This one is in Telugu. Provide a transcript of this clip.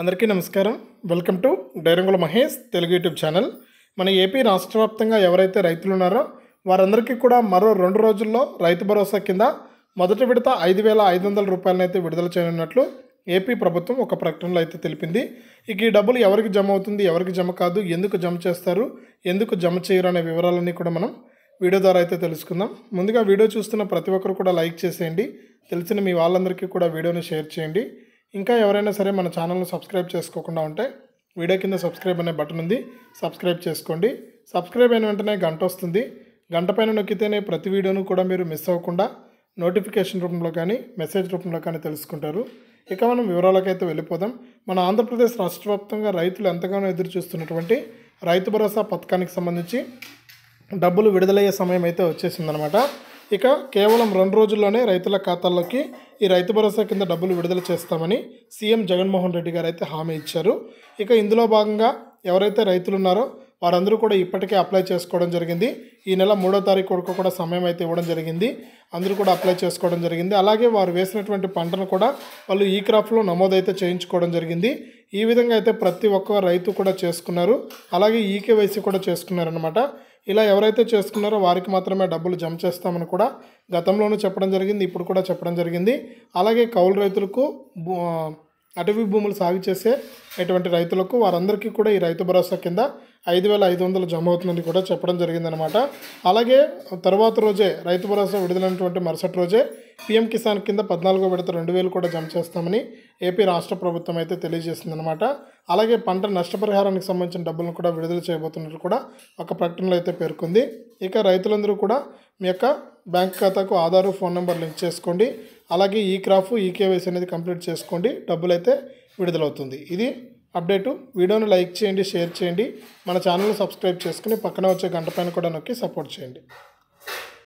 అందరికీ నమస్కారం welcome to Dairangula Mahesh Telugu YouTube channel మన ఏపీ రాష్ట్ర వ్యాప్తంగా ఎవరైతే రైతులు ఉన్నారో వారందరికీ కూడా మరో రెండు రోజుల్లో రైతు భరోసా కింద మొదటి విడత ఐదు వేల ఐదు వందల రూపాయలనైతే విడుదల చేయనున్నట్లు ఏపీ ప్రభుత్వం ఒక ప్రకటనలో అయితే తెలిపింది ఇక ఈ డబ్బులు ఎవరికి జమ అవుతుంది ఎవరికి జమ కాదు ఎందుకు జమ చేస్తారు ఎందుకు జమ చేయరు అనే వివరాలన్నీ కూడా మనం వీడియో ద్వారా అయితే తెలుసుకుందాం ముందుగా వీడియో చూస్తున్న ప్రతి ఒక్కరు కూడా లైక్ చేసేయండి తెలిసిన మీ వాళ్ళందరికీ కూడా వీడియోని షేర్ చేయండి ఇంకా ఎవరైనా సరే మన ఛానల్ను సబ్స్క్రైబ్ చేసుకోకుండా ఉంటే వీడియో కింద సబ్స్క్రైబ్ అనే బటన్ ఉంది సబ్స్క్రైబ్ చేసుకోండి సబ్స్క్రైబ్ అయిన వెంటనే గంట వస్తుంది గంట పైన నొక్కితేనే ప్రతి వీడియోను కూడా మీరు మిస్ అవ్వకుండా నోటిఫికేషన్ రూపంలో కానీ మెసేజ్ రూపంలో కానీ తెలుసుకుంటారు ఇక మనం వివరాలకైతే వెళ్ళిపోదాం మన ఆంధ్రప్రదేశ్ రాష్ట్ర వ్యాప్తంగా రైతులు ఎంతగానో ఎదురు చూస్తున్నటువంటి రైతు భరోసా పథకానికి సంబంధించి డబ్బులు విడుదలయ్యే సమయం అయితే వచ్చేసిందనమాట ఇక కేవలం రెండు రోజుల్లోనే రైతుల ఖాతాల్లోకి ఈ రైతు భరోసా కింద డబ్బులు విడుదల చేస్తామని సీఎం జగన్మోహన్ రెడ్డి గారు అయితే హామీ ఇచ్చారు ఇక ఇందులో భాగంగా ఎవరైతే రైతులు ఉన్నారో వారందరూ కూడా ఇప్పటికే అప్లై చేసుకోవడం జరిగింది ఈ నెల మూడో తారీఖు కొడుకు కూడా సమయం అయితే ఇవ్వడం జరిగింది అందరూ కూడా అప్లై చేసుకోవడం జరిగింది అలాగే వారు వేసినటువంటి పంటను కూడా వాళ్ళు ఈ క్రాప్లో నమోదైతే చేయించుకోవడం జరిగింది ఈ విధంగా అయితే ప్రతి ఒక్క రైతు కూడా చేసుకున్నారు అలాగే వయసు కూడా చేసుకున్నారనమాట ఇలా ఎవరైతే చేసుకున్నారో వారికి మాత్రమే డబ్బులు జమ చేస్తామని కూడా గతంలోనూ చెప్పడం జరిగింది ఇప్పుడు కూడా చెప్పడం జరిగింది అలాగే కౌలు రైతులకు అటవీ భూములు సాగు చేసే ఎటువంటి రైతులకు వారందరికీ కూడా ఈ రైతు భరోసా కింద ఐదు వేల ఐదు వందలు జమ అవుతుందని కూడా చెప్పడం జరిగిందనమాట అలాగే తర్వాత రోజే రైతు భరోసా విడుదలైనటువంటి మరుసటి రోజే పీఎం కిసాన్ కింద పద్నాలుగో విడత రెండు వేలు కూడా జమ చేస్తామని ఏపీ రాష్ట్ర ప్రభుత్వం అయితే తెలియజేసింది అనమాట అలాగే పంట నష్టపరిహారానికి సంబంధించిన డబ్బులను కూడా విడుదల చేయబోతున్నట్లు కూడా ఒక ప్రకటనలో అయితే పేర్కొంది ఇక రైతులందరూ కూడా మీ యొక్క బ్యాంక్ ఖాతాకు ఆధారు ఫోన్ నెంబర్ లింక్ చేసుకోండి అలాగే ఈ క్రాఫ్ ఈ కేవైసీ అనేది కంప్లీట్ చేసుకోండి డబ్బులు అయితే విడుదలవుతుంది ఇది అప్డేటు వీడియోను లైక్ చేయండి షేర్ చేయండి మన ఛానల్ని సబ్స్క్రైబ్ చేసుకుని పక్కన వచ్చే గంట పైన కూడా నొక్కి సపోర్ట్ చేయండి